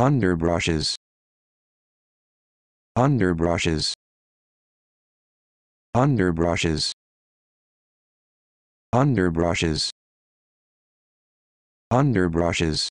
underbrushes underbrushes underbrushes underbrushes underbrushes